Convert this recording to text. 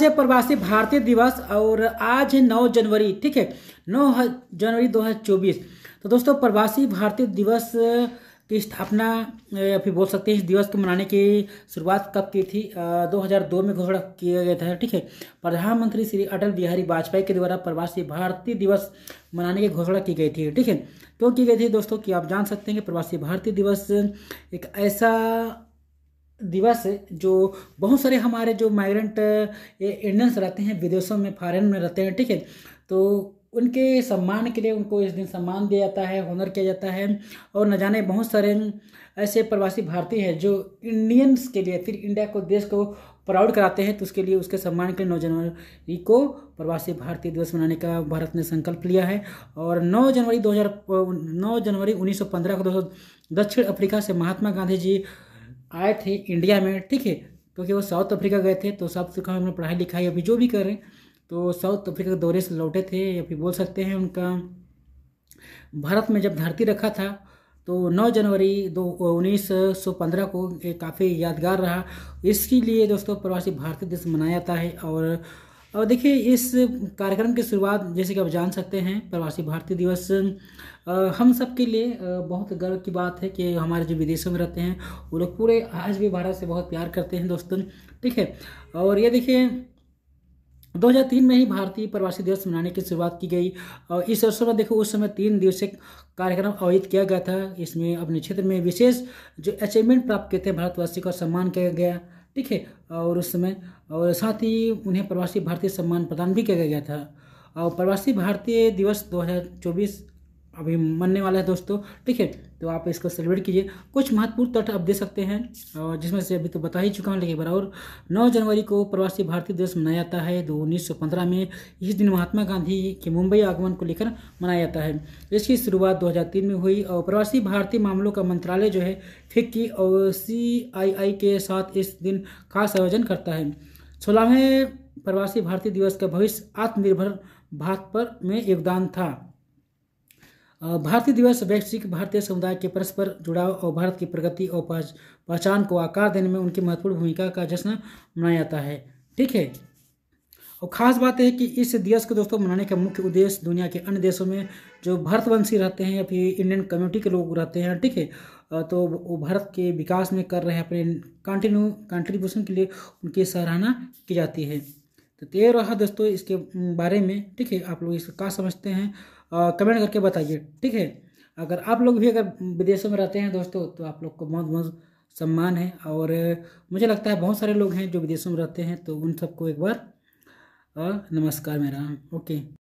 आज है प्रवासी भारतीय दिवस और आज है नौ जनवरी ठीक है नौ जनवरी 2024 तो दोस्तों प्रवासी भारतीय दिवस की स्थापना या फिर बोल सकते हैं इस दिवस को मनाने की शुरुआत कब की थी आ, 2002 में घोषणा किया गया था ठीक है प्रधानमंत्री श्री अटल बिहारी वाजपेयी के द्वारा प्रवासी भारतीय दिवस मनाने की घोषणा की गई थी ठीक है क्यों की गई थी दोस्तों कि आप जान सकते हैं कि प्रवासी भारतीय दिवस एक ऐसा दिवस जो बहुत सारे हमारे जो माइग्रेंट इंडियंस रहते हैं विदेशों में फॉरेन में रहते हैं ठीक है तो उनके सम्मान के लिए उनको इस दिन सम्मान दिया जाता है हुनर किया जाता है और न जाने बहुत सारे ऐसे प्रवासी भारतीय हैं जो इंडियंस के लिए फिर इंडिया को देश को प्राउड कराते हैं तो उसके लिए उसके सम्मान के लिए नौ जनवरी को प्रवासी भारतीय दिवस मनाने का भारत ने संकल्प लिया है और 9 जनवरी हज़ार नौ जनवरी 1915 को दोस्तों दक्षिण अफ्रीका से महात्मा गांधी जी आए थे इंडिया में ठीक है क्योंकि वो साउथ अफ्रीका गए थे तो साउथ अफ्रीका में पढ़ाई लिखाई अभी जो भी कर रहे हैं तो साउथ अफ्रीका के दौरे से लौटे थे या फिर बोल सकते हैं उनका भारत में जब धरती रखा था तो 9 जनवरी दो उन्नीस सौ पंद्रह को काफ़ी यादगार रहा इसके लिए दोस्तों प्रवासी भारतीय दिवस मनाया जाता है और और देखिए इस कार्यक्रम की शुरुआत जैसे कि आप जान सकते हैं प्रवासी भारतीय दिवस हम सब के लिए बहुत गर्व की बात है कि हमारे जो विदेशों में रहते हैं वो लोग पूरे आज भी भारत से बहुत प्यार करते हैं दोस्तों ठीक है और ये देखिए 2003 में ही भारतीय प्रवासी दिवस मनाने की शुरुआत की गई और इस अवसर पर देखो उस समय तीन दिवसीय कार्यक्रम आयोजित किया गया था इसमें अपने क्षेत्र में विशेष जो अचीवमेंट प्राप्त किए थे भारतवासी का सम्मान किया गया ठीक है और उस समय और साथ ही उन्हें प्रवासी भारतीय सम्मान प्रदान भी किया गया था और प्रवासी भारतीय दिवस 2024 अभी मनने वाला है दोस्तों ठीक है तो आप इसको सेलिब्रेट कीजिए कुछ महत्वपूर्ण तट आप दे सकते हैं और जिसमें से अभी तो बता ही चुका हूँ लेकिन बराबर नौ 9 जनवरी को प्रवासी भारतीय दिवस मनाया जाता है दो उन्नीस में इस दिन महात्मा गांधी के मुंबई आगमन को लेकर मनाया जाता है इसकी शुरुआत 2003 में हुई और प्रवासी भारतीय मामलों का मंत्रालय जो है फिक्की और सी के साथ इस दिन खास आयोजन करता है सोलहवें प्रवासी भारतीय दिवस का भविष्य आत्मनिर्भर भारत पर में योगदान था भारतीय दिवस वैश्विक भारतीय समुदाय के परस्पर जुड़ाव और भारत की प्रगति और पहचान को आकार देने में उनकी महत्वपूर्ण भूमिका का जश्न मनाया जाता है ठीक है और ख़ास बात है कि इस दिवस को दोस्तों मनाने का मुख्य उद्देश्य दुनिया के अन्य देशों में जो भारतवंशी रहते हैं या फिर इंडियन कम्युनिटी के लोग रहते हैं ठीक है तो वो भारत के विकास में कर रहे हैं अपने कंटिन्यू कंट्रीब्यूशन के लिए उनकी सराहना की जाती है तो ये रहा दोस्तों इसके बारे में ठीक है आप लोग इसको क्या समझते हैं कमेंट करके बताइए ठीक है अगर आप लोग भी अगर विदेशों में रहते हैं दोस्तों तो आप लोग को बहुत बहुत सम्मान है और मुझे लगता है बहुत सारे लोग हैं जो विदेशों में रहते हैं तो उन सबको एक बार नमस्कार मेरा ओके